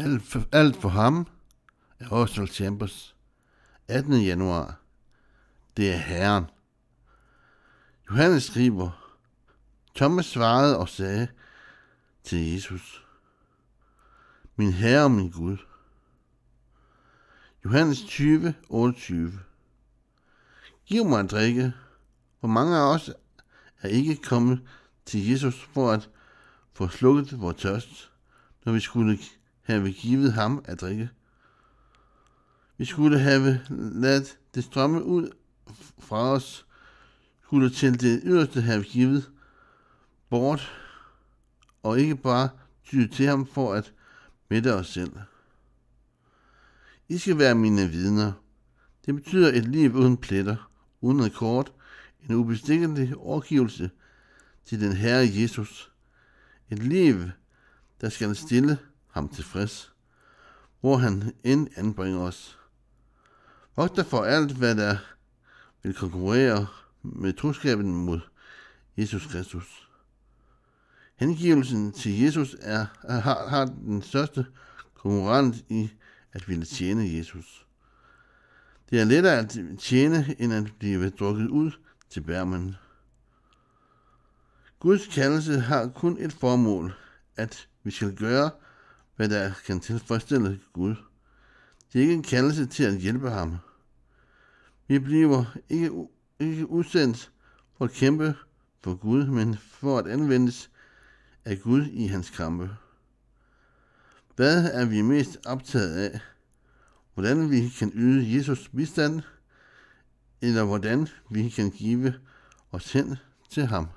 Alt for, alt for ham er Arsenal Chambers. 18. januar. Det er herren. Johannes skriver, Thomas svarede og sagde til Jesus, Min Herre og min Gud. Johannes 20, 28. Giv mig at drikke. Hvor mange af os er ikke kommet til Jesus for at få slukket vores tørst, når vi skulle have givet ham at drikke. Vi skulle have ladt det strømme ud fra os, skulle til det yderste have givet bort, og ikke bare tyde til ham for at mætte os selv. I skal være mine vidner. Det betyder et liv uden pletter, uden et kort, en ubestikkelig overgivelse til den Herre Jesus. Et liv, der skal stille ham tilfreds, hvor han end anbringer os. Vogt der for alt, hvad der vil konkurrere med troskaben mod Jesus Kristus. Hengivelsen til Jesus er, har, har den største konkurrent i at ville tjene Jesus. Det er lettere at tjene, end at blive drukket ud til bærmen. Guds kaldelse har kun et formål, at vi skal gøre, hvad der kan tilfredsstille Gud. Det er ikke en kaldelse til at hjælpe ham. Vi bliver ikke, ikke udsendt for at kæmpe for Gud, men for at anvendes af Gud i hans kampe. Hvad er vi mest optaget af? Hvordan vi kan yde Jesus bistand, eller hvordan vi kan give os hen til ham?